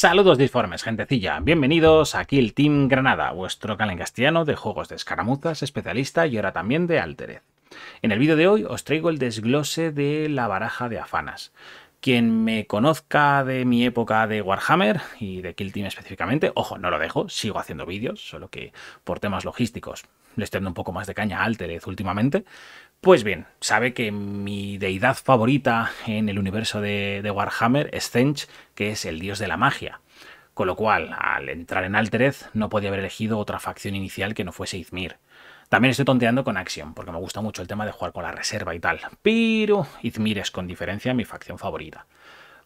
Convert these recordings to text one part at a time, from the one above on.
Saludos disformes, gentecilla. Bienvenidos a Kill Team Granada, vuestro canal castellano de juegos de escaramuzas, especialista y ahora también de Altered. En el vídeo de hoy os traigo el desglose de la baraja de afanas. Quien me conozca de mi época de Warhammer y de Kill Team específicamente, ojo, no lo dejo, sigo haciendo vídeos, solo que por temas logísticos le estoy un poco más de caña a Altered últimamente, pues bien, sabe que mi deidad favorita en el universo de, Warhammer es Zench, que es el dios de la magia. Con lo cual, al entrar en Altered, no podía haber elegido otra facción inicial que no fuese Izmir. También estoy tonteando con Axiom, porque me gusta mucho el tema de jugar con la reserva y tal, pero Izmir es con diferencia mi facción favorita.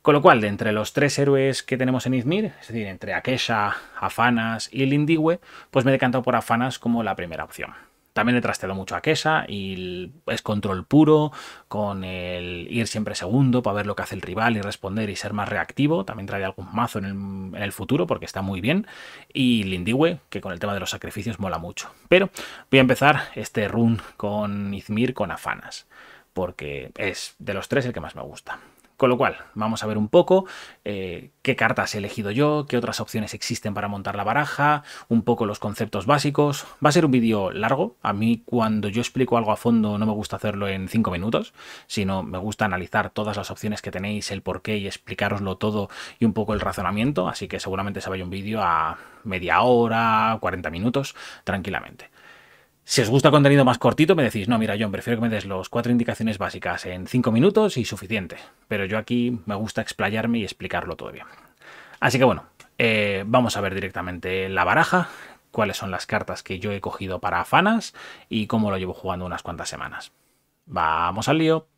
Con lo cual, de entre los tres héroes que tenemos en Izmir, es decir, entre Akesha, Afanas y indigüe, pues me he decantado por Afanas como la primera opción. También le trasteado mucho a Kesa y es control puro, con el ir siempre segundo para ver lo que hace el rival y responder y ser más reactivo. También trae algún mazo en el, futuro porque está muy bien. Y Lindywe que con el tema de los sacrificios mola mucho. Pero voy a empezar este run con Izmir con Afanas, porque es de los tres el que más me gusta. Con lo cual, vamos a ver un poco eh, qué cartas he elegido yo, qué otras opciones existen para montar la baraja, un poco los conceptos básicos. Va a ser un vídeo largo, a mí cuando yo explico algo a fondo no me gusta hacerlo en cinco minutos, sino me gusta analizar todas las opciones que tenéis, el porqué y explicaroslo todo y un poco el razonamiento, así que seguramente se vaya un vídeo a media hora, 40 minutos, tranquilamente. Si os gusta contenido más cortito, me decís, no, mira, John, prefiero que me des los cuatro indicaciones básicas en cinco minutos y suficiente. Pero yo aquí me gusta explayarme y explicarlo todo bien. Así que bueno, eh, vamos a ver directamente la baraja, cuáles son las cartas que yo he cogido para Fanas y cómo lo llevo jugando unas cuantas semanas. ¡Vamos al lío!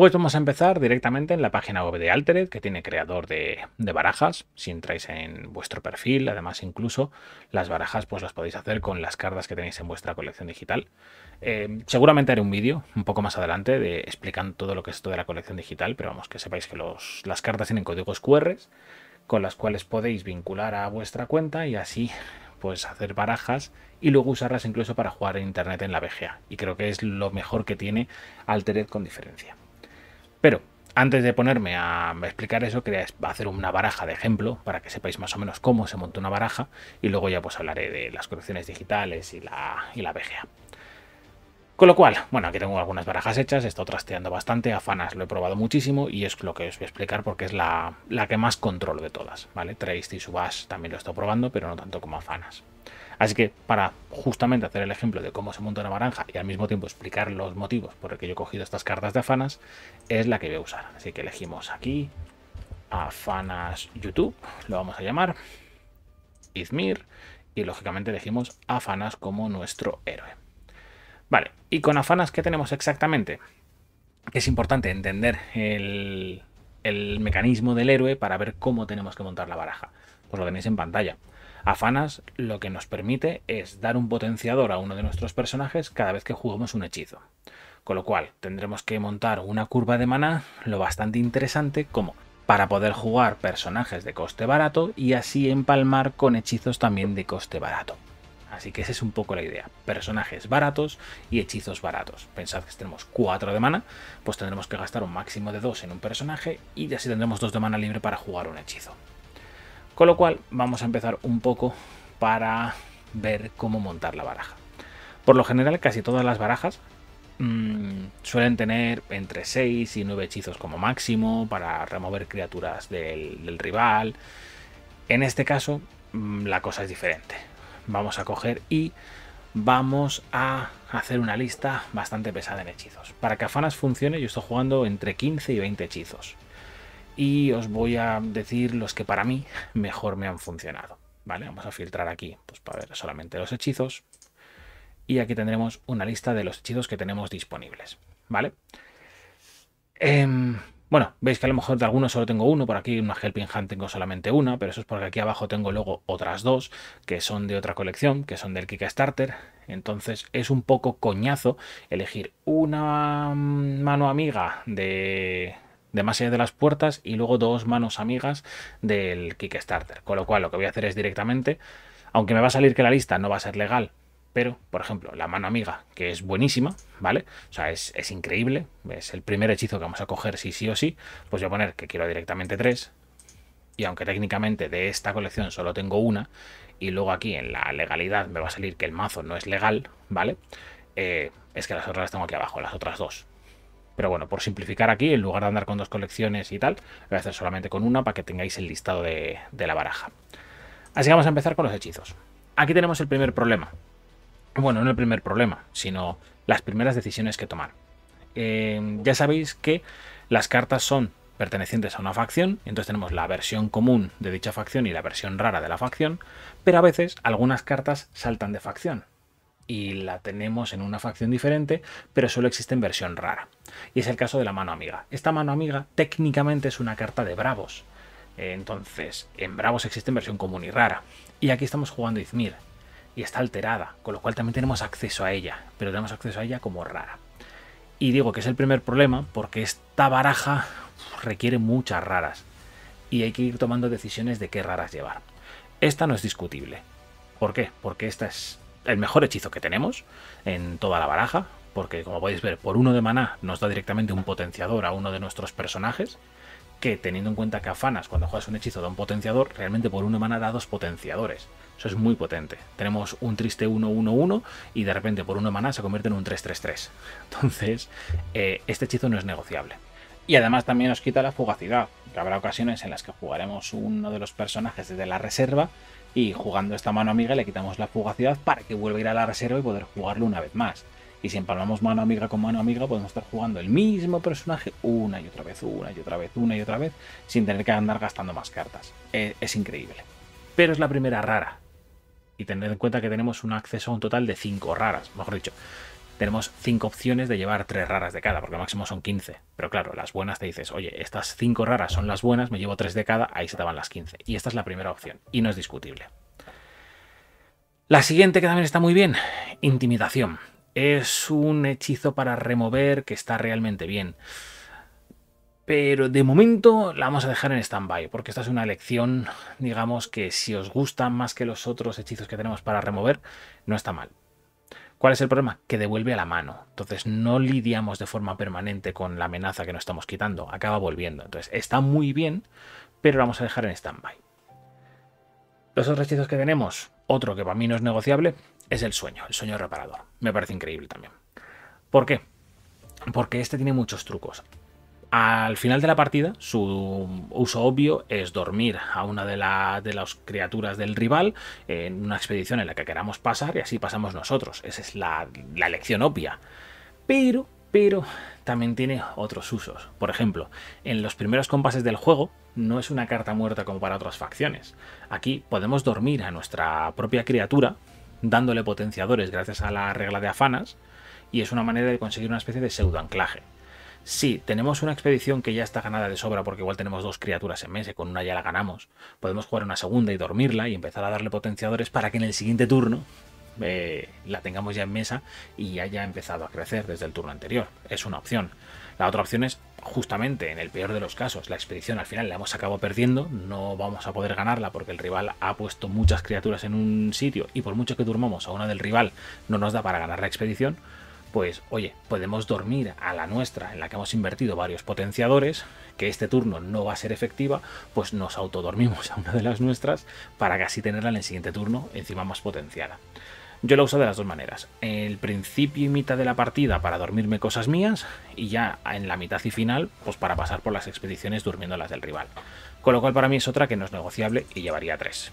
Pues vamos a empezar directamente en la página web de Altered, que tiene creador de, barajas. Si entráis en vuestro perfil, además incluso las barajas pues las podéis hacer con las cartas que tenéis en vuestra colección digital. Eh, seguramente haré un vídeo un poco más adelante de, explicando todo lo que es esto de la colección digital, pero vamos, que sepáis que las cartas tienen códigos QR con las cuales podéis vincular a vuestra cuenta y así pues hacer barajas y luego usarlas incluso para jugar en internet en la BGA. Y creo que es lo mejor que tiene Altered con diferencia. Pero antes de ponerme a explicar eso, quería hacer una baraja de ejemplo para que sepáis más o menos cómo se monta una baraja y luego ya pues hablaré de las colecciones digitales y la, y la BGA. Con lo cual, bueno, aquí tengo algunas barajas hechas, Estoy trasteando bastante, Afanas lo he probado muchísimo y es lo que os voy a explicar porque es la, la que más controlo de todas, ¿vale? Trace y Subash también lo estoy probando, pero no tanto como Afanas. Así que para justamente hacer el ejemplo de cómo se monta una baranja y al mismo tiempo explicar los motivos por el que yo he cogido estas cartas de Afanas, es la que voy a usar. Así que elegimos aquí Afanas YouTube, lo vamos a llamar, Izmir, y lógicamente elegimos Afanas como nuestro héroe. Vale, ¿y con afanas qué tenemos exactamente? Es importante entender el, mecanismo del héroe para ver cómo tenemos que montar la baraja. Pues lo tenéis en pantalla. Afanas lo que nos permite es dar un potenciador a uno de nuestros personajes cada vez que jugamos un hechizo. Con lo cual tendremos que montar una curva de maná lo bastante interesante como para poder jugar personajes de coste barato y así empalmar con hechizos también de coste barato. Así que esa es un poco la idea. Personajes baratos y hechizos baratos. Pensad que si tenemos 4 de mana, pues tendremos que gastar un máximo de 2 en un personaje y así tendremos 2 de mana libre para jugar un hechizo. Con lo cual vamos a empezar un poco para ver cómo montar la baraja. Por lo general casi todas las barajas mm, suelen tener entre 6 y 9 hechizos como máximo para remover criaturas del, rival. En este caso mm, la cosa es diferente vamos a coger y vamos a hacer una lista bastante pesada en hechizos. Para que Afanas funcione, yo estoy jugando entre 15 y 20 hechizos. Y os voy a decir los que para mí mejor me han funcionado. Vale, vamos a filtrar aquí, pues para ver solamente los hechizos. Y aquí tendremos una lista de los hechizos que tenemos disponibles. ¿Vale? Em, bueno, veis que a lo mejor de algunos solo tengo uno, por aquí una Helping Hand tengo solamente una, pero eso es porque aquí abajo tengo luego otras dos, que son de otra colección, que son del Kickstarter. Entonces es un poco coñazo elegir una mano amiga de de más allá de las puertas y luego dos manos amigas del Kickstarter. Con lo cual lo que voy a hacer es directamente, aunque me va a salir que la lista no va a ser legal, pero, por ejemplo, la mano amiga, que es buenísima, ¿vale? O sea, es, increíble, es el primer hechizo que vamos a coger sí, sí o sí, pues voy a poner que quiero directamente tres, y aunque técnicamente de esta colección solo tengo una, y luego aquí en la legalidad me va a salir que el mazo no es legal, ¿vale? Eh, es que las otras las tengo aquí abajo, las otras dos. Pero bueno, por simplificar aquí, en lugar de andar con dos colecciones y tal, voy a hacer solamente con una para que tengáis el listado de, de la baraja. Así que vamos a empezar con los hechizos. Aquí tenemos el primer problema, bueno, no el primer problema, sino las primeras decisiones que tomar. Em, ya sabéis que las cartas son pertenecientes a una facción, entonces tenemos la versión común de dicha facción y la versión rara de la facción, pero a veces algunas cartas saltan de facción y la tenemos en una facción diferente, pero solo existe en versión rara. Y es el caso de la mano amiga. Esta mano amiga técnicamente es una carta de bravos, entonces en bravos existe en versión común y rara. Y aquí estamos jugando Izmir, y está alterada, con lo cual también tenemos acceso a ella, pero tenemos acceso a ella como rara. Y digo que es el primer problema porque esta baraja requiere muchas raras y hay que ir tomando decisiones de qué raras llevar. Esta no es discutible. ¿Por qué? Porque esta es el mejor hechizo que tenemos en toda la baraja, porque como podéis ver, por uno de maná nos da directamente un potenciador a uno de nuestros personajes, que teniendo en cuenta que afanas cuando juegas un hechizo da un potenciador, realmente por una mana da dos potenciadores. Eso es muy potente. Tenemos un triste 1-1-1 y de repente por una mana se convierte en un 3-3-3. Entonces, eh, este hechizo no es negociable. Y además también nos quita la fugacidad, que habrá ocasiones en las que jugaremos uno de los personajes desde la reserva y jugando esta mano amiga le quitamos la fugacidad para que vuelva a ir a la reserva y poder jugarlo una vez más. Y si empalmamos mano amiga con mano amiga, podemos estar jugando el mismo personaje una y otra vez, una y otra vez, una y otra vez, sin tener que andar gastando más cartas. Eh, es, increíble. Pero es la primera rara. Y tener en cuenta que tenemos un acceso a un total de 5 raras, mejor dicho. Tenemos 5 opciones de llevar 3 raras de cada, porque máximo son 15. Pero claro, las buenas te dices, oye, estas 5 raras son las buenas, me llevo 3 de cada, ahí se te van las 15. Y esta es la primera opción, y no es discutible. La siguiente que también está muy bien, intimidación es un hechizo para remover que está realmente bien. Pero de momento la vamos a dejar en stand-by, porque esta es una elección, digamos, que si os gusta más que los otros hechizos que tenemos para remover, no está mal. ¿Cuál es el problema? Que devuelve a la mano. Entonces no lidiamos de forma permanente con la amenaza que nos estamos quitando, acaba volviendo. Entonces está muy bien, pero la vamos a dejar en stand-by. Los otros hechizos que tenemos, otro que para mí no es negociable, es el sueño, el sueño reparador. Me parece increíble también. ¿Por qué? Porque este tiene muchos trucos. Al final de la partida, su uso obvio es dormir a una de, las criaturas del rival en una expedición en la que queramos pasar y así pasamos nosotros. Esa es la, la elección obvia. Pero, pero, también tiene otros usos. Por ejemplo, en los primeros compases del juego, no es una carta muerta como para otras facciones. Aquí podemos dormir a nuestra propia criatura dándole potenciadores gracias a la regla de afanas, y es una manera de conseguir una especie de pseudo anclaje. Si tenemos una expedición que ya está ganada de sobra porque igual tenemos dos criaturas en mesa y con una ya la ganamos. Podemos jugar una segunda y dormirla y empezar a darle potenciadores para que en el siguiente turno eh, la tengamos ya en mesa y haya empezado a crecer desde el turno anterior. Es una opción. La otra opción es, justamente, en el peor de los casos, la expedición al final la hemos acabado perdiendo, no vamos a poder ganarla porque el rival ha puesto muchas criaturas en un sitio y por mucho que durmamos a una del rival no nos da para ganar la expedición, pues oye, podemos dormir a la nuestra en la que hemos invertido varios potenciadores, que este turno no va a ser efectiva, pues nos autodormimos a una de las nuestras para casi tenerla en el siguiente turno encima más potenciada. Yo lo uso de las dos maneras. El principio y mitad de la partida para dormirme cosas mías y ya en la mitad y final pues para pasar por las expediciones durmiendo las del rival. Con lo cual para mí es otra que no es negociable y llevaría tres.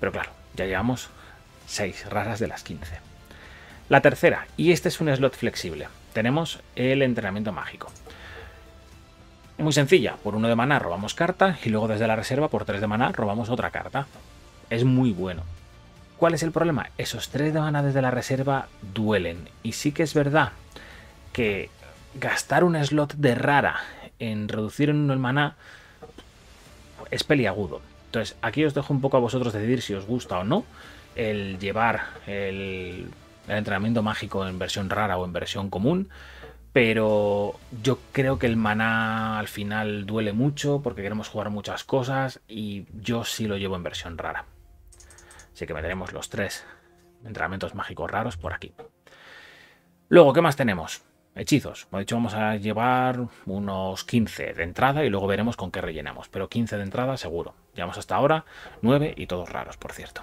Pero claro, ya llevamos seis raras de las 15. La tercera, y este es un slot flexible, tenemos el entrenamiento mágico. Muy sencilla, por uno de maná robamos carta y luego desde la reserva por tres de maná robamos otra carta. Es muy bueno, ¿Cuál es el problema? Esos tres maná desde la reserva duelen. Y sí que es verdad que gastar un slot de rara en reducir en uno el maná es peliagudo. Entonces, aquí os dejo un poco a vosotros decidir si os gusta o no el llevar el entrenamiento mágico en versión rara o en versión común pero yo creo que el maná al final duele mucho porque queremos jugar muchas cosas y yo sí lo llevo en versión rara. Así que meteremos los tres entrenamientos mágicos raros por aquí. Luego, ¿qué más tenemos? Hechizos. Como he dicho, vamos a llevar unos 15 de entrada y luego veremos con qué rellenamos. Pero 15 de entrada seguro. Llevamos hasta ahora 9 y todos raros, por cierto.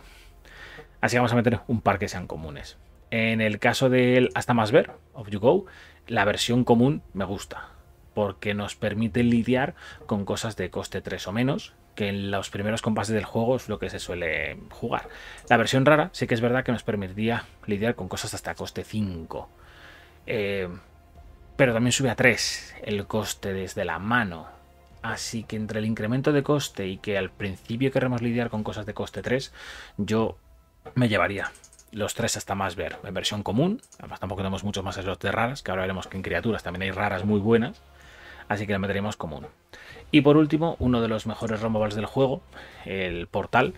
Así que vamos a meter un par que sean comunes. En el caso del Hasta Más Ver, of You Go, la versión común me gusta porque nos permite lidiar con cosas de coste 3 o menos que en los primeros compases del juego es lo que se suele jugar. La versión rara sí que es verdad que nos permitiría lidiar con cosas hasta coste 5. Eh, pero también sube a 3 el coste desde la mano. Así que entre el incremento de coste y que al principio queremos lidiar con cosas de coste 3, yo me llevaría los 3 hasta más ver en versión común. Además tampoco tenemos muchos más slots de raras, que ahora veremos que en criaturas también hay raras muy buenas así que lo meteremos como uno. Y por último, uno de los mejores romovals del juego, el portal,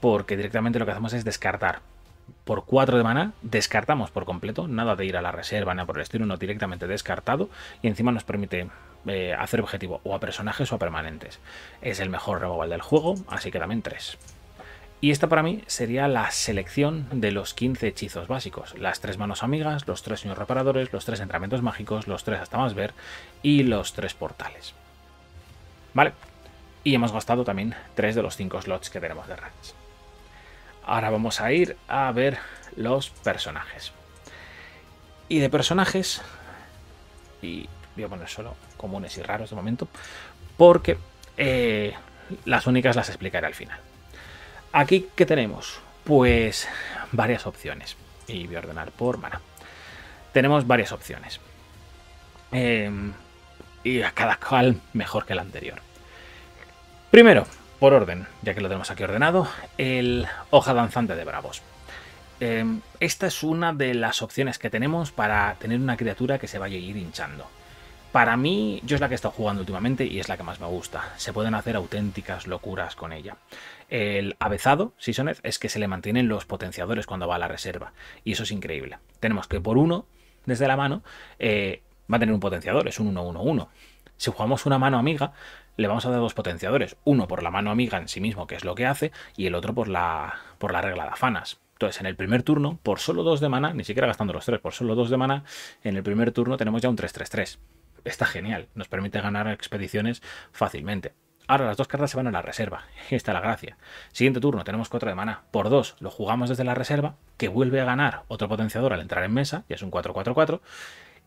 porque directamente lo que hacemos es descartar. Por 4 de mana descartamos por completo, nada de ir a la reserva, nada por el estilo, no directamente descartado, y encima nos permite eh, hacer objetivo o a personajes o a permanentes. Es el mejor removal del juego, así que también 3. Y esta para mí sería la selección de los 15 hechizos básicos, las tres manos amigas, los tres señores reparadores, los tres entrenamientos mágicos, los tres hasta más ver y los tres portales. Vale, y hemos gastado también tres de los cinco slots que tenemos de rats Ahora vamos a ir a ver los personajes. Y de personajes, y voy a poner solo comunes y raros de momento, porque eh, las únicas las explicaré al final. Aquí, ¿qué tenemos? Pues varias opciones. Y voy a ordenar por mana. Tenemos varias opciones. Em, y a cada cual mejor que la anterior. Primero, por orden, ya que lo tenemos aquí ordenado, el hoja danzante de bravos. Em, esta es una de las opciones que tenemos para tener una criatura que se vaya a ir hinchando. Para mí, yo es la que he estado jugando últimamente y es la que más me gusta. Se pueden hacer auténticas locuras con ella. El avezado, Seasoned, es que se le mantienen los potenciadores cuando va a la reserva. Y eso es increíble. Tenemos que por uno, desde la mano, eh, va a tener un potenciador, es un 1-1-1. Si jugamos una mano amiga, le vamos a dar dos potenciadores. Uno por la mano amiga en sí mismo, que es lo que hace, y el otro por la, por la regla de afanas. Entonces, en el primer turno, por solo dos de mana, ni siquiera gastando los tres, por solo dos de mana, en el primer turno tenemos ya un 3-3-3 está genial, nos permite ganar expediciones fácilmente. Ahora las dos cartas se van a la reserva. Esta es la gracia. Siguiente turno, tenemos 4 de mana, Por 2 lo jugamos desde la reserva, que vuelve a ganar otro potenciador al entrar en mesa, y es un 4-4-4.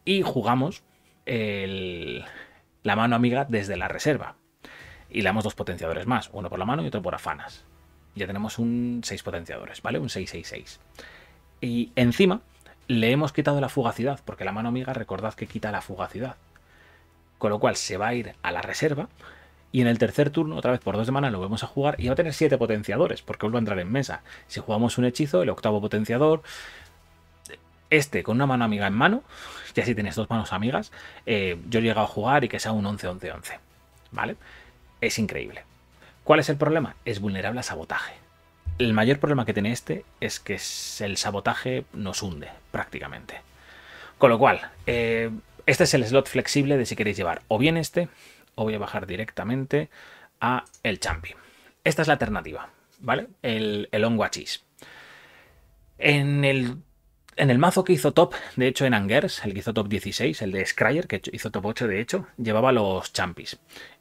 Y jugamos el, la mano amiga desde la reserva. Y le damos dos potenciadores más, uno por la mano y otro por afanas. Ya tenemos un 6 potenciadores, ¿vale? Un 6-6-6. Y encima le hemos quitado la fugacidad, porque la mano amiga recordad que quita la fugacidad con lo cual se va a ir a la reserva. Y en el tercer turno, otra vez por dos semanas, lo vamos a jugar y va a tener siete potenciadores, porque vuelve a entrar en mesa. Si jugamos un hechizo, el octavo potenciador, este con una mano amiga en mano, ya si tienes dos manos amigas, eh, yo he llegado a jugar y que sea un 11-11-11. ¿Vale? Es increíble. ¿Cuál es el problema? Es vulnerable a sabotaje. El mayor problema que tiene este es que el sabotaje nos hunde, prácticamente. Con lo cual, eh, este es el slot flexible de si queréis llevar o bien este, o voy a bajar directamente a el champi. Esta es la alternativa, ¿vale? El, el onguachis. En el, en el mazo que hizo top, de hecho en Angers, el que hizo top 16, el de Scryer, que hizo top 8 de hecho, llevaba los champis.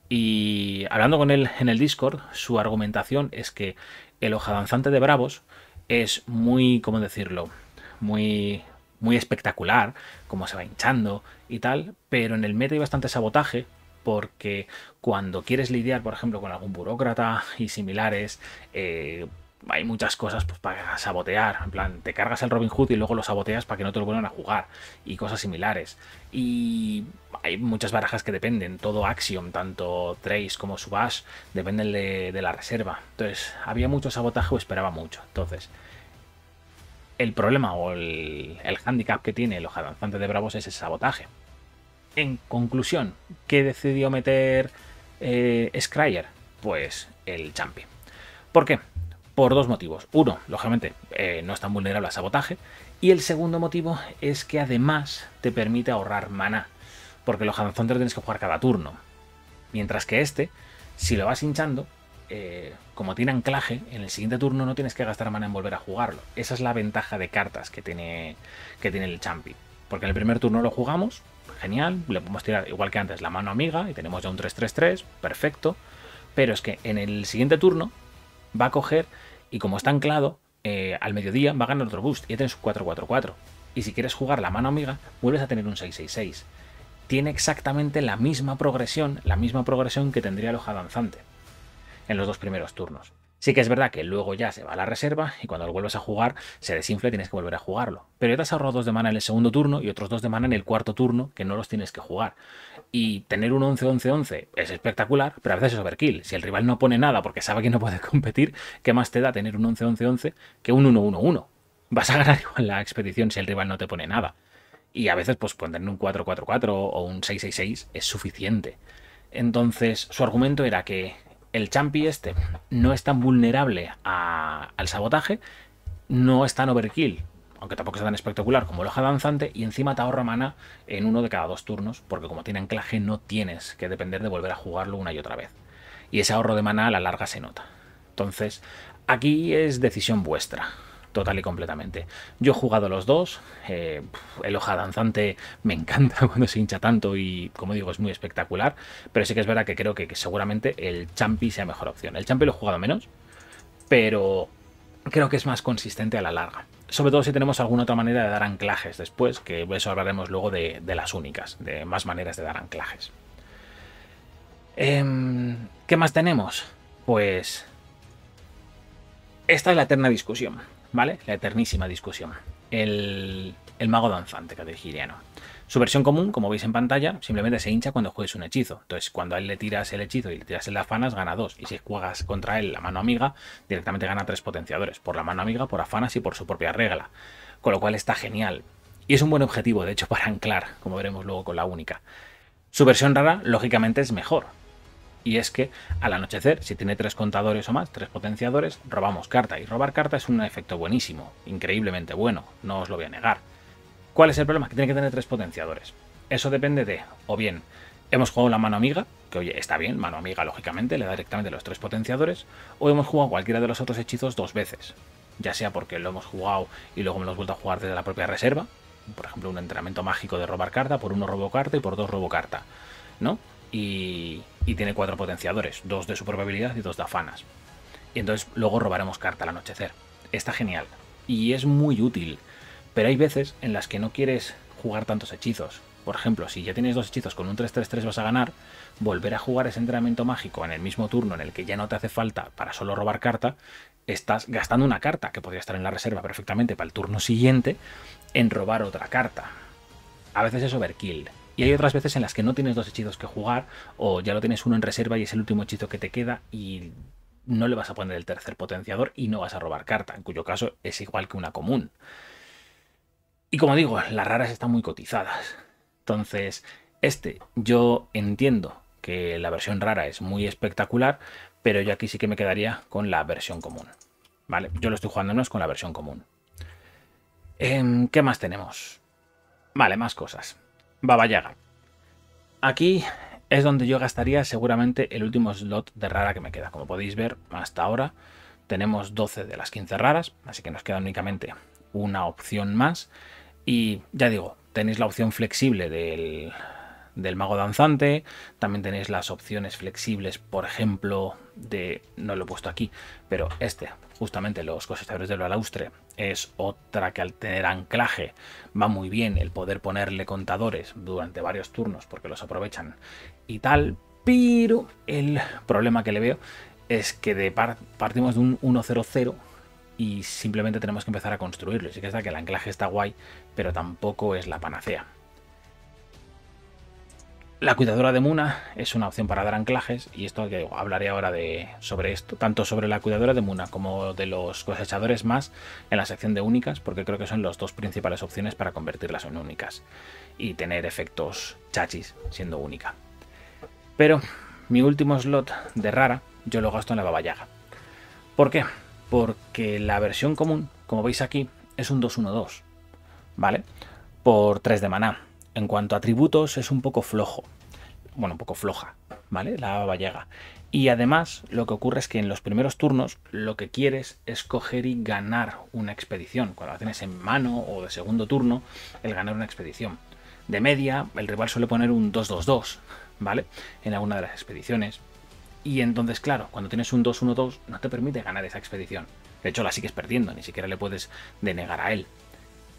Y hablando con él en el Discord, su argumentación es que el hoja danzante de Bravos es muy, ¿cómo decirlo? Muy, muy espectacular, como se va hinchando y tal, pero en el meta hay bastante sabotaje porque cuando quieres lidiar, por ejemplo, con algún burócrata y similares, eh, hay muchas cosas pues, para sabotear. En plan, te cargas el Robin Hood y luego lo saboteas para que no te lo vuelvan a jugar. Y cosas similares. Y hay muchas barajas que dependen. Todo Axiom, tanto Trace como Subash, dependen de, de la reserva. Entonces, había mucho sabotaje o esperaba mucho. Entonces, el problema o el, hándicap que tiene los avanzantes de Bravos es el sabotaje. En conclusión, ¿qué decidió meter eh, Scryer? Pues el champi. ¿Por qué? Por dos motivos. Uno, lógicamente, eh, no es tan vulnerable a sabotaje. Y el segundo motivo es que además te permite ahorrar maná. Porque los lo tienes que jugar cada turno. Mientras que este, si lo vas hinchando, eh, como tiene anclaje, en el siguiente turno no tienes que gastar mana en volver a jugarlo. Esa es la ventaja de cartas que tiene, que tiene el Champi. Porque en el primer turno lo jugamos, genial, le podemos tirar igual que antes la mano amiga y tenemos ya un 3-3-3, perfecto. Pero es que en el siguiente turno va a coger y como está anclado, eh, al mediodía va a ganar otro boost y ya tienes un 4-4-4. Y si quieres jugar la mano amiga, vuelves a tener un 6-6-6. Tiene exactamente la misma progresión, la misma progresión que tendría el hoja danzante en los dos primeros turnos. Sí que es verdad que luego ya se va a la reserva y cuando lo vuelves a jugar se desinfla y tienes que volver a jugarlo. Pero ya te has ahorrado dos de mana en el segundo turno y otros dos de mana en el cuarto turno que no los tienes que jugar. Y tener un 11-11-11 es espectacular, pero a veces es overkill. Si el rival no pone nada porque sabe que no puede competir, ¿qué más te da tener un 11-11-11 que un 1-1-1? Vas a ganar igual la expedición si el rival no te pone nada. Y a veces pues poner un 4-4-4 o un 6-6-6 es suficiente. Entonces su argumento era que el champi este no es tan vulnerable al sabotaje, no es tan overkill, aunque tampoco es tan espectacular como el hoja danzante, y encima te ahorra mana en uno de cada dos turnos, porque como tiene anclaje no tienes que depender de volver a jugarlo una y otra vez. Y ese ahorro de mana a la larga se nota. Entonces, aquí es decisión vuestra total y completamente. Yo he jugado los dos, eh, el hoja danzante me encanta cuando se hincha tanto y como digo es muy espectacular, pero sí que es verdad que creo que, seguramente el Champi sea mejor opción. El Champi lo he jugado menos, pero creo que es más consistente a la larga. Sobre todo si tenemos alguna otra manera de dar anclajes después, que eso hablaremos luego de, las únicas, de más maneras de dar anclajes. Em, ¿Qué más tenemos? Pues esta es la eterna discusión. ¿vale? La eternísima discusión. El, el mago danzante categiriano. Su versión común, como veis en pantalla, simplemente se hincha cuando juegues un hechizo. Entonces, cuando a él le tiras el hechizo y le tiras el afanas gana dos Y si juegas contra él la mano amiga, directamente gana tres potenciadores. Por la mano amiga, por afanas y por su propia regla. Con lo cual está genial. Y es un buen objetivo, de hecho, para anclar, como veremos luego con la única. Su versión rara, lógicamente, es mejor y es que al anochecer, si tiene tres contadores o más, tres potenciadores, robamos carta y robar carta es un efecto buenísimo, increíblemente bueno, no os lo voy a negar. ¿Cuál es el problema? Que tiene que tener tres potenciadores. Eso depende de, o bien, hemos jugado la mano amiga, que oye, está bien, mano amiga lógicamente, le da directamente los tres potenciadores, o hemos jugado cualquiera de los otros hechizos dos veces, ya sea porque lo hemos jugado y luego me lo he vuelto a jugar desde la propia reserva, por ejemplo un entrenamiento mágico de robar carta, por uno robo carta y por dos robo carta, ¿no? y, tiene cuatro potenciadores, dos de su probabilidad y dos de afanas. Y entonces luego robaremos carta al anochecer. Está genial y es muy útil, pero hay veces en las que no quieres jugar tantos hechizos. Por ejemplo, si ya tienes dos hechizos con un 3-3-3 vas a ganar, volver a jugar ese entrenamiento mágico en el mismo turno en el que ya no te hace falta para solo robar carta, estás gastando una carta que podría estar en la reserva perfectamente para el turno siguiente en robar otra carta. A veces es overkill, y hay otras veces en las que no tienes dos hechizos que jugar o ya lo tienes uno en reserva y es el último hechizo que te queda y no le vas a poner el tercer potenciador y no vas a robar carta, en cuyo caso es igual que una común. Y como digo, las raras están muy cotizadas. Entonces, este yo entiendo que la versión rara es muy espectacular, pero yo aquí sí que me quedaría con la versión común. Vale, yo lo estoy jugando con la versión común. Em, ¿Qué más tenemos? Vale, más cosas. Baba Aquí es donde yo gastaría seguramente el último slot de rara que me queda. Como podéis ver, hasta ahora tenemos 12 de las 15 raras, así que nos queda únicamente una opción más. Y ya digo, tenéis la opción flexible del, del mago danzante, también tenéis las opciones flexibles, por ejemplo, de, no lo he puesto aquí, pero este, justamente los cosechadores del balaustre, es otra que al tener anclaje va muy bien el poder ponerle contadores durante varios turnos porque los aprovechan y tal, pero el problema que le veo es que de partimos de un 1-0-0 y simplemente tenemos que empezar a construirlo. Así que está que el anclaje está guay, pero tampoco es la panacea. La cuidadora de Muna es una opción para dar anclajes y esto que hablaré ahora de, sobre esto, tanto sobre la cuidadora de Muna como de los cosechadores más en la sección de únicas, porque creo que son las dos principales opciones para convertirlas en únicas y tener efectos chachis siendo única. Pero mi último slot de rara yo lo gasto en la babayaga. ¿Por qué? Porque la versión común, como veis aquí, es un 2-1-2, ¿vale? Por 3 de maná en cuanto a atributos, es un poco flojo. Bueno, un poco floja, ¿vale? La Vallega. Y además, lo que ocurre es que en los primeros turnos lo que quieres es coger y ganar una expedición. Cuando la tienes en mano o de segundo turno, el ganar una expedición. De media, el rival suele poner un 2-2-2, ¿vale? En alguna de las expediciones. Y entonces, claro, cuando tienes un 2-1-2, no te permite ganar esa expedición. De hecho, la sigues perdiendo, ni siquiera le puedes denegar a él.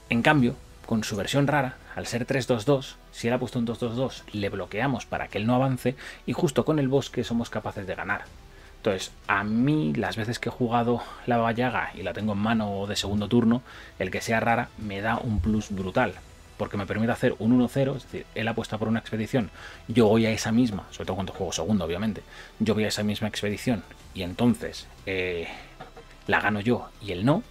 En cambio, con su versión rara, al ser 3-2-2, si él ha puesto un 2-2-2, le bloqueamos para que él no avance y justo con el bosque somos capaces de ganar. Entonces, a mí, las veces que he jugado la vallaga y la tengo en mano de segundo turno, el que sea rara me da un plus brutal, porque me permite hacer un 1-0, es decir, él apuesta por una expedición, yo voy a esa misma, sobre todo cuando juego segundo, obviamente, yo voy a esa misma expedición y entonces eh, la gano yo y él no,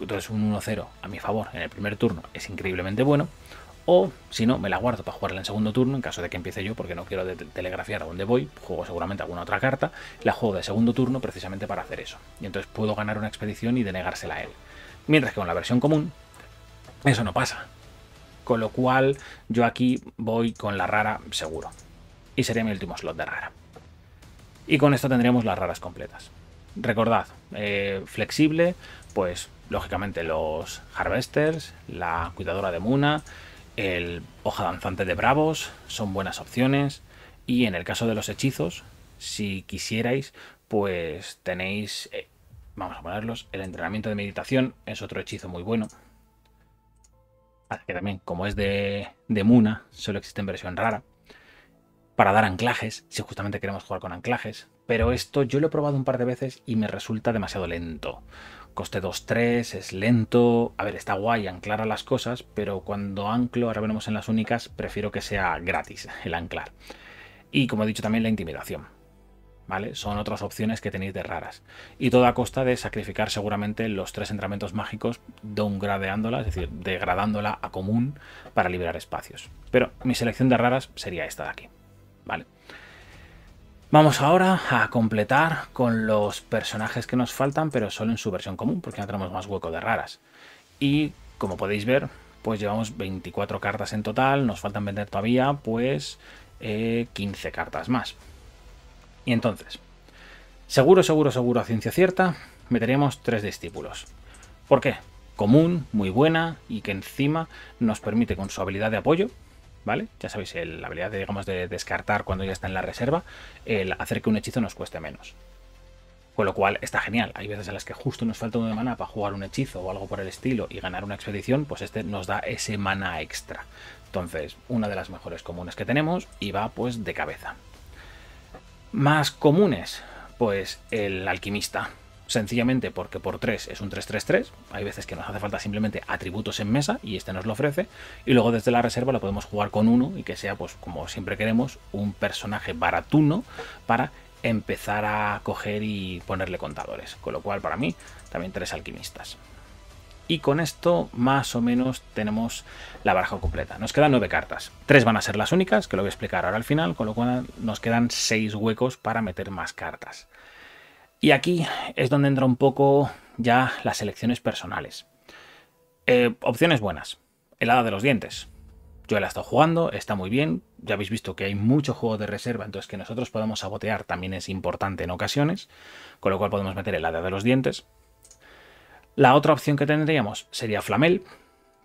entonces un 1-0 a mi favor en el primer turno es increíblemente bueno. O si no, me la guardo para jugarla en segundo turno, en caso de que empiece yo, porque no quiero telegrafiar a dónde voy, juego seguramente alguna otra carta, la juego de segundo turno precisamente para hacer eso. Y entonces puedo ganar una expedición y denegársela a él. Mientras que con la versión común, eso no pasa. Con lo cual, yo aquí voy con la rara seguro. Y sería mi último slot de rara. Y con esto tendríamos las raras completas. Recordad, eh, flexible, pues lógicamente los harvesters, la cuidadora de Muna, el hoja danzante de Bravos son buenas opciones y en el caso de los hechizos, si quisierais, pues tenéis, eh, vamos a ponerlos, el entrenamiento de meditación es otro hechizo muy bueno. Que también, como es de, de Muna, solo existe en versión rara. Para dar anclajes, si justamente queremos jugar con anclajes. Pero esto yo lo he probado un par de veces y me resulta demasiado lento coste 2-3, es lento. A ver, está guay anclar las cosas, pero cuando anclo, ahora veremos en las únicas, prefiero que sea gratis el anclar. Y como he dicho también, la intimidación. ¿Vale? Son otras opciones que tenéis de raras. Y todo a costa de sacrificar seguramente los tres entrenamientos mágicos downgradeándola, es decir, degradándola a común para liberar espacios. Pero mi selección de raras sería esta de aquí. ¿Vale? Vamos ahora a completar con los personajes que nos faltan, pero solo en su versión común, porque ya tenemos más hueco de raras. Y como podéis ver, pues llevamos 24 cartas en total, nos faltan vender todavía pues 15 eh, cartas más. Y entonces, seguro, seguro, seguro a ciencia cierta, meteríamos 3 discípulos. ¿Por qué? Común, muy buena y que encima nos permite con su habilidad de apoyo, ¿vale? Ya sabéis, la habilidad de, digamos, de descartar cuando ya está en la reserva, el hacer que un hechizo nos cueste menos. Con lo cual está genial. Hay veces en las que justo nos falta uno de mana para jugar un hechizo o algo por el estilo y ganar una expedición, pues este nos da ese mana extra. Entonces, una de las mejores comunes que tenemos y va pues de cabeza. Más comunes, pues el alquimista sencillamente porque por 3 es un 3-3-3, hay veces que nos hace falta simplemente atributos en mesa y este nos lo ofrece, y luego desde la reserva lo podemos jugar con uno y que sea, pues como siempre queremos, un personaje baratuno para empezar a coger y ponerle contadores, con lo cual para mí también tres alquimistas. Y con esto más o menos tenemos la baraja completa. Nos quedan 9 cartas. 3 van a ser las únicas, que lo voy a explicar ahora al final, con lo cual nos quedan 6 huecos para meter más cartas. Y aquí es donde entra un poco ya las elecciones personales. Eh, opciones buenas. El hada de los dientes. Yo la he estado jugando, está muy bien. Ya habéis visto que hay mucho juego de reserva, entonces que nosotros podamos sabotear también es importante en ocasiones, con lo cual podemos meter el hada de los dientes. La otra opción que tendríamos sería Flamel,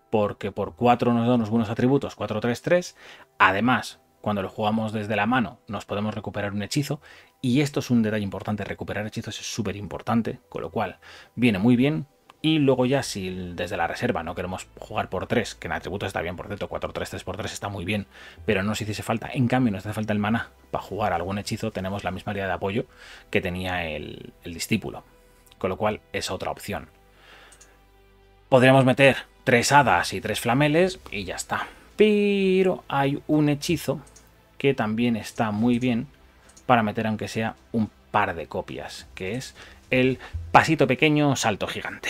porque por 4 nos da unos buenos atributos, 4-3-3. Además, cuando lo jugamos desde la mano nos podemos recuperar un hechizo y esto es un detalle importante, recuperar hechizos es súper importante, con lo cual viene muy bien y luego ya si desde la reserva no queremos jugar por 3, que en atributos está bien, por cierto, 4-3, por 3 está muy bien, pero no nos hiciese falta, en cambio nos hace falta el mana para jugar algún hechizo, tenemos la misma área de apoyo que tenía el, el discípulo, con lo cual es otra opción. Podríamos meter tres hadas y tres flameles y ya está. Pero hay un hechizo que también está muy bien para meter aunque sea un par de copias, que es el pasito pequeño, salto gigante.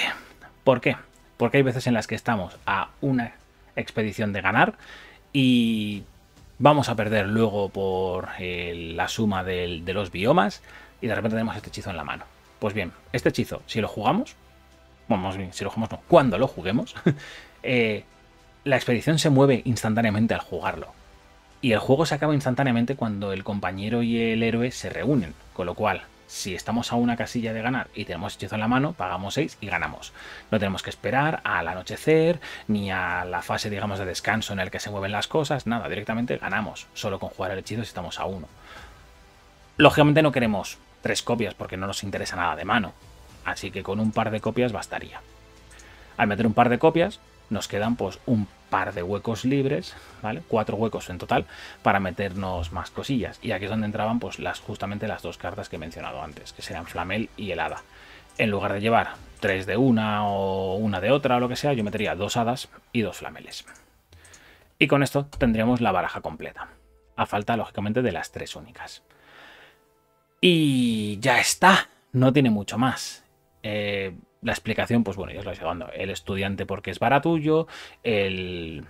¿Por qué? Porque hay veces en las que estamos a una expedición de ganar y vamos a perder luego por eh, la suma de los biomas y de repente tenemos este hechizo en la mano. Pues bien, este hechizo, si lo jugamos, bueno, si lo jugamos no, cuando lo juguemos, eh, la expedición se mueve instantáneamente al jugarlo. Y el juego se acaba instantáneamente cuando el compañero y el héroe se reúnen, con lo cual, si estamos a una casilla de ganar y tenemos hechizo en la mano, pagamos 6 y ganamos. No tenemos que esperar al anochecer, ni a la fase, digamos, de descanso en el que se mueven las cosas, nada, directamente ganamos, solo con jugar el hechizo si estamos a uno. Lógicamente no queremos tres copias porque no nos interesa nada de mano, así que con un par de copias bastaría. Al meter un par de copias, nos quedan pues un par de huecos libres, ¿vale? Cuatro huecos en total para meternos más cosillas. Y aquí es donde entraban pues las, justamente las dos cartas que he mencionado antes, que serán Flamel y Helada. En lugar de llevar tres de una o una de otra o lo que sea, yo metería dos hadas y dos flameles. Y con esto tendríamos la baraja completa. A falta, lógicamente, de las tres únicas. Y ya está. No tiene mucho más. Eh, la explicación, pues bueno, ya os lo he dando. El estudiante porque es baratuyo, el,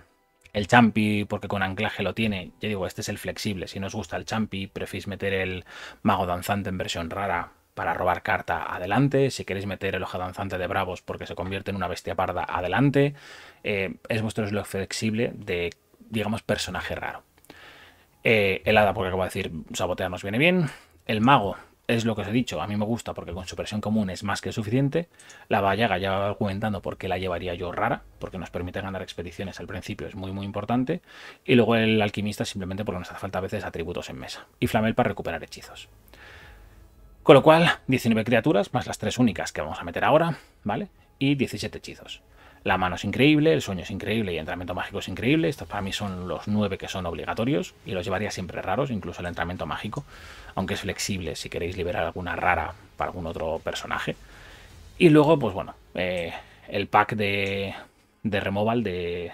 el champi porque con anclaje lo tiene. Yo digo, este es el flexible. Si no os gusta el champi, preferís meter el mago danzante en versión rara para robar carta, adelante. Si queréis meter el hoja danzante de bravos porque se convierte en una bestia parda, adelante. Eh, es vuestro lo flexible de, digamos, personaje raro. Eh, el hada, porque acabo de decir, sabotearnos viene bien. El mago, es lo que os he dicho, a mí me gusta porque con su presión común es más que suficiente. La Vallaga ya va argumentando por qué la llevaría yo rara, porque nos permite ganar expediciones al principio, es muy muy importante. Y luego el alquimista simplemente porque nos hace falta a veces atributos en mesa. Y Flamel para recuperar hechizos. Con lo cual, 19 criaturas más las tres únicas que vamos a meter ahora, ¿vale? Y 17 hechizos. La mano es increíble, el sueño es increíble y el entrenamiento mágico es increíble. Estos para mí son los nueve que son obligatorios y los llevaría siempre raros, incluso el entrenamiento mágico, aunque es flexible si queréis liberar alguna rara para algún otro personaje. Y luego, pues bueno, eh, el pack de, de removal, de,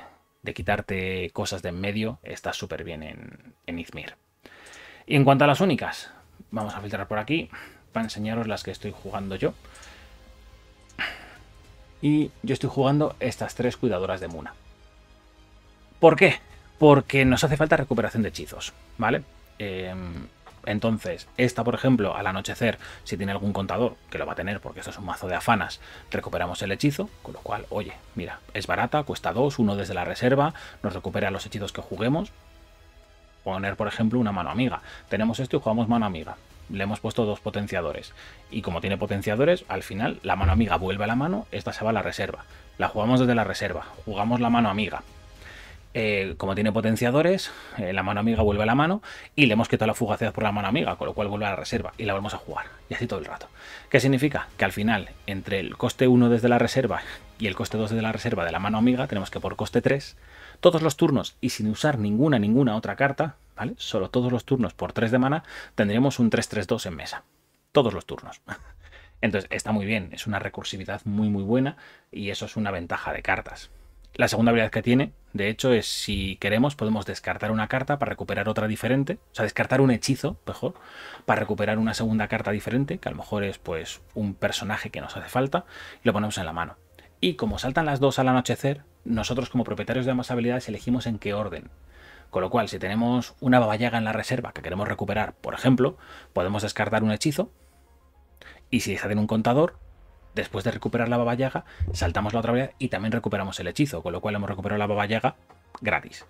quitarte cosas de en medio, está súper bien en, en Izmir. Y en cuanto a las únicas, vamos a filtrar por aquí para enseñaros las que estoy jugando yo y yo estoy jugando estas tres cuidadoras de Muna. ¿Por qué? Porque nos hace falta recuperación de hechizos, ¿vale? Em, entonces, esta, por ejemplo, al anochecer, si tiene algún contador, que lo va a tener porque esto es un mazo de afanas, recuperamos el hechizo, con lo cual, oye, mira, es barata, cuesta dos, uno desde la reserva, nos recupera los hechizos que juguemos. Poner, por ejemplo, una mano amiga. Tenemos esto y jugamos mano amiga le hemos puesto dos potenciadores. Y como tiene potenciadores, al final la mano amiga vuelve a la mano, esta se va a la reserva. La jugamos desde la reserva, jugamos la mano amiga. Eh, como tiene potenciadores, eh, la mano amiga vuelve a la mano y le hemos quitado la fugacidad por la mano amiga, con lo cual vuelve a la reserva y la volvemos a jugar. Y así todo el rato. ¿Qué significa? Que al final, entre el coste 1 desde la reserva y el coste 2 desde la reserva de la mano amiga, tenemos que por coste 3, todos los turnos y sin usar ninguna, ninguna otra carta, Solo todos los turnos por 3 de mana tendríamos un 3-3-2 en mesa. Todos los turnos. Entonces está muy bien, es una recursividad muy muy buena y eso es una ventaja de cartas. La segunda habilidad que tiene, de hecho, es si queremos podemos descartar una carta para recuperar otra diferente, o sea, descartar un hechizo, mejor, para recuperar una segunda carta diferente, que a lo mejor es pues un personaje que nos hace falta, y lo ponemos en la mano. Y como saltan las dos al anochecer, nosotros como propietarios de ambas habilidades elegimos en qué orden. Con lo cual, si tenemos una baballaga en la reserva que queremos recuperar, por ejemplo, podemos descartar un hechizo. Y si está en un contador, después de recuperar la baballaga, saltamos la otra vez y también recuperamos el hechizo. Con lo cual hemos recuperado la babayaga gratis.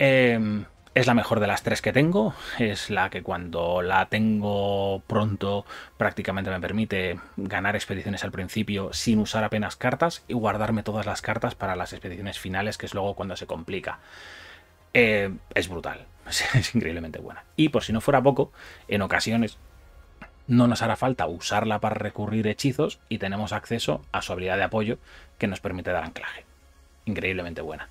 Em, es la mejor de las tres que tengo. Es la que cuando la tengo pronto prácticamente me permite ganar expediciones al principio sin usar apenas cartas y guardarme todas las cartas para las expediciones finales, que es luego cuando se complica. Eh, es brutal. Es, increíblemente buena. Y por si no fuera poco, en ocasiones no nos hará falta usarla para recurrir hechizos y tenemos acceso a su habilidad de apoyo que nos permite dar anclaje. Increíblemente buena.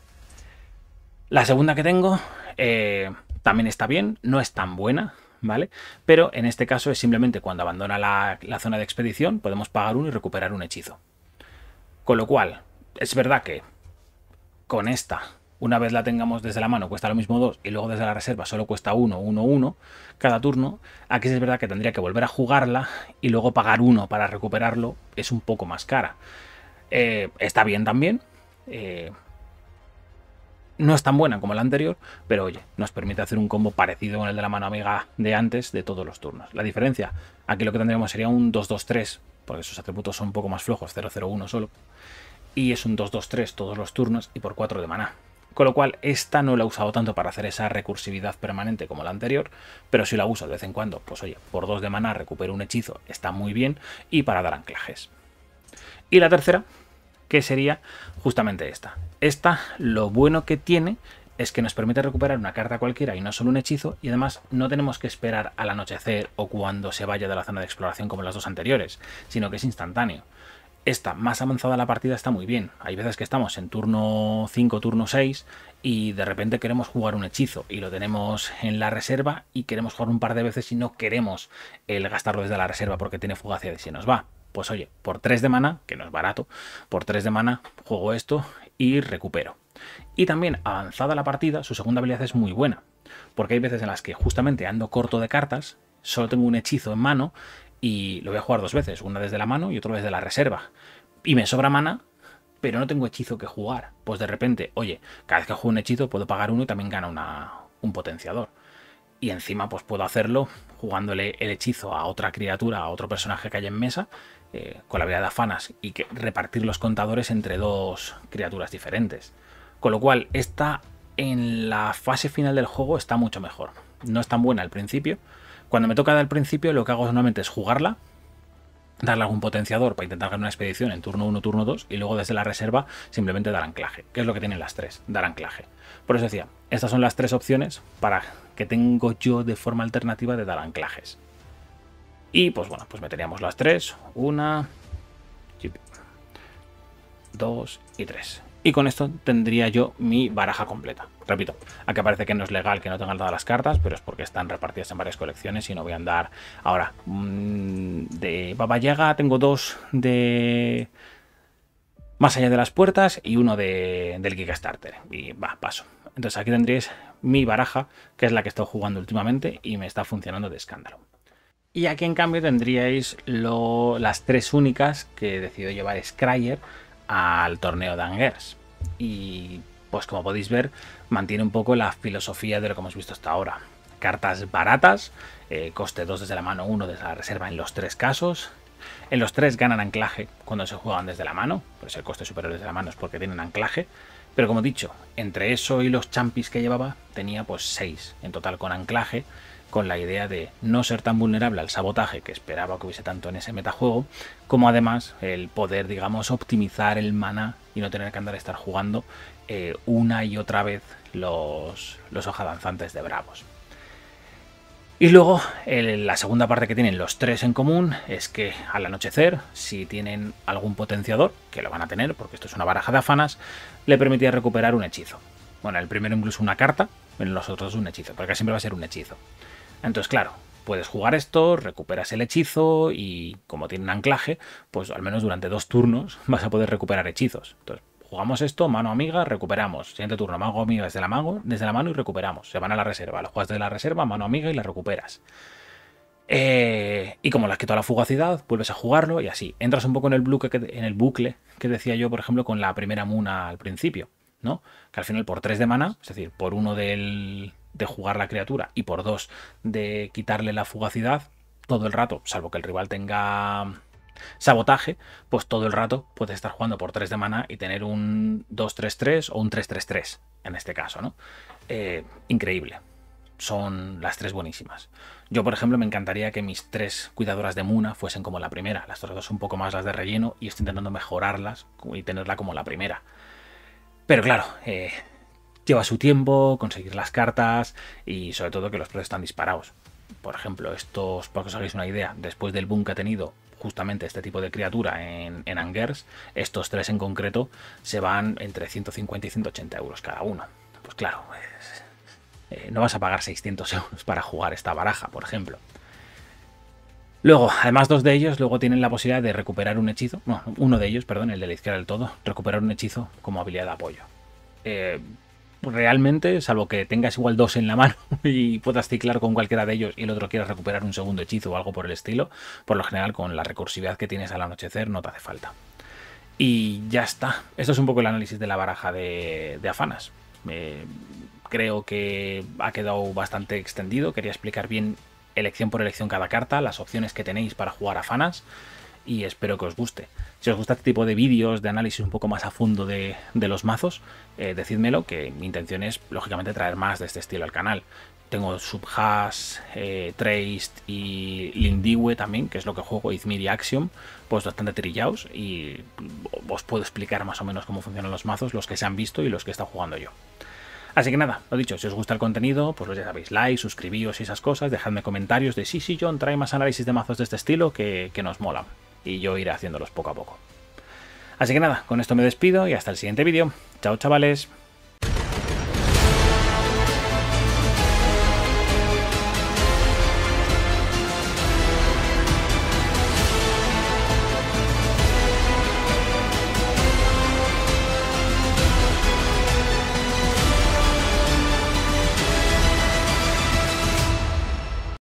La segunda que tengo eh, también está bien, no es tan buena, ¿vale? Pero en este caso es simplemente cuando abandona la, la zona de expedición podemos pagar uno y recuperar un hechizo. Con lo cual, es verdad que con esta una vez la tengamos desde la mano cuesta lo mismo 2 y luego desde la reserva solo cuesta 1, 1, 1 cada turno, aquí es verdad que tendría que volver a jugarla y luego pagar 1 para recuperarlo es un poco más cara. Eh, está bien también. Eh, no es tan buena como la anterior, pero oye, nos permite hacer un combo parecido con el de la mano amiga de antes de todos los turnos. La diferencia, aquí lo que tendríamos sería un 2-2-3, porque sus atributos son un poco más flojos, 0-0-1 solo. Y es un 2-2-3 todos los turnos y por 4 de maná con lo cual esta no la he usado tanto para hacer esa recursividad permanente como la anterior, pero si la uso de vez en cuando, pues oye, por dos de maná recupero un hechizo, está muy bien, y para dar anclajes. Y la tercera, que sería justamente esta. Esta, lo bueno que tiene es que nos permite recuperar una carta cualquiera y no solo un hechizo, y además no tenemos que esperar al anochecer o cuando se vaya de la zona de exploración como las dos anteriores, sino que es instantáneo esta más avanzada la partida está muy bien. Hay veces que estamos en turno 5, turno 6 y de repente queremos jugar un hechizo y lo tenemos en la reserva y queremos jugar un par de veces y no queremos el gastarlo desde la reserva porque tiene fugacia y si nos va. Pues oye, por 3 de mana, que no es barato, por 3 de mana juego esto y recupero. Y también avanzada la partida, su segunda habilidad es muy buena, porque hay veces en las que justamente ando corto de cartas, solo tengo un hechizo en mano y lo voy a jugar dos veces, una desde la mano y otra desde la reserva. Y me sobra mana, pero no tengo hechizo que jugar. Pues de repente, oye, cada vez que juego un hechizo puedo pagar uno y también gana un potenciador. Y encima pues puedo hacerlo jugándole el hechizo a otra criatura, a otro personaje que haya en mesa, eh, con la habilidad de afanas, y que repartir los contadores entre dos criaturas diferentes. Con lo cual, esta en la fase final del juego está mucho mejor. No es tan buena al principio, cuando me toca al principio, lo que hago normalmente es jugarla, darle algún potenciador para intentar ganar una expedición en turno 1, turno 2, y luego desde la reserva simplemente dar anclaje, que es lo que tienen las tres, dar anclaje. Por eso decía, estas son las tres opciones para que tengo yo de forma alternativa de dar anclajes. Y pues bueno, pues meteríamos las tres, una, dos y tres. Y con esto tendría yo mi baraja completa. Repito, aquí parece que no es legal que no tengan todas las cartas, pero es porque están repartidas en varias colecciones y no voy a andar. Ahora, mm, de Baba Yaga tengo dos de Más allá de las puertas y uno de, del Kickstarter. Y va, paso. Entonces aquí tendréis mi baraja, que es la que he estado jugando últimamente y me está funcionando de escándalo. Y aquí en cambio tendríais las tres únicas que decidió llevar Scryer al torneo de Angers y pues como podéis ver mantiene un poco la filosofía de lo que hemos visto hasta ahora. Cartas baratas, eh, coste 2 desde la mano, 1 desde la reserva en los tres casos. En los tres ganan anclaje cuando se juegan desde la mano, pues el coste superior desde la mano es porque tienen anclaje. Pero como he dicho, entre eso y los champis que llevaba tenía pues 6 en total con anclaje con la idea de no ser tan vulnerable al sabotaje que esperaba que hubiese tanto en ese metajuego, como además el poder, digamos, optimizar el mana y no tener que andar a estar jugando eh, una y otra vez los, los hoja danzantes de bravos. Y luego, la segunda parte que tienen los tres en común es que al anochecer, si tienen algún potenciador, que lo van a tener porque esto es una baraja de afanas, le permitía recuperar un hechizo. Bueno, el primero incluso una carta, en los otros un hechizo, porque siempre va a ser un hechizo. Entonces, claro, puedes jugar esto, recuperas el hechizo y como tiene un anclaje, pues al menos durante dos turnos vas a poder recuperar hechizos. Entonces, jugamos esto, mano amiga, recuperamos. Siguiente turno, mago amiga desde la, mano, desde la mano y recuperamos. Se van a la reserva, lo juegas de la reserva, mano amiga y la recuperas. Eh, y como las has quitado la fugacidad, vuelves a jugarlo y así. Entras un poco en el, bucle que, en el bucle que decía yo, por ejemplo, con la primera muna al principio, ¿no? Que al final por 3 de mana, es decir, por uno del, de jugar la criatura y por dos de quitarle la fugacidad todo el rato, salvo que el rival tenga sabotaje, pues todo el rato puede estar jugando por tres de mana y tener un 2-3-3 o un 3-3-3 en este caso, ¿no? Eh, increíble. Son las tres buenísimas. Yo, por ejemplo, me encantaría que mis tres cuidadoras de Muna fuesen como la primera. Las otras dos un poco más las de relleno y estoy intentando mejorarlas y tenerla como la primera. Pero claro, eh, lleva su tiempo conseguir las cartas y sobre todo que los precios están disparados. Por ejemplo, estos, para que os hagáis una idea, después del boom que ha tenido justamente este tipo de criatura en, en Angers, estos tres en concreto se van entre 150 y 180 euros cada uno. Pues claro, eh, no vas a pagar 600 euros para jugar esta baraja, por ejemplo. Luego, además dos de ellos, luego tienen la posibilidad de recuperar un hechizo, uno de ellos, perdón, el de la izquierda del todo, recuperar un hechizo como habilidad de apoyo. Eh, realmente, salvo que tengas igual dos en la mano y puedas ciclar con cualquiera de ellos y el otro quieras recuperar un segundo hechizo o algo por el estilo, por lo general con la recursividad que tienes al anochecer no te hace falta. Y ya está. Esto es un poco el análisis de la baraja de, Afanas. creo que ha quedado bastante extendido. Quería explicar bien elección por elección cada carta, las opciones que tenéis para jugar Afanas y espero que os guste. Si os gusta este tipo de vídeos, de análisis un poco más a fondo de, los mazos, eh, decídmelo, que mi intención es, lógicamente, traer más de este estilo al canal. Tengo Subhas, eh, Traced y Lindigwe también, que es lo que juego, Izmir y Axiom, pues bastante trillados y os puedo explicar más o menos cómo funcionan los mazos, los que se han visto y los que he estado jugando yo. Así que nada, lo dicho, si os gusta el contenido, pues ya sabéis, like, suscribíos y esas cosas, dejadme comentarios de sí, sí, John, trae más análisis de mazos de este estilo que, que nos molan y yo iré haciéndolos poco a poco. Así que nada, con esto me despido y hasta el siguiente vídeo. Chao chavales.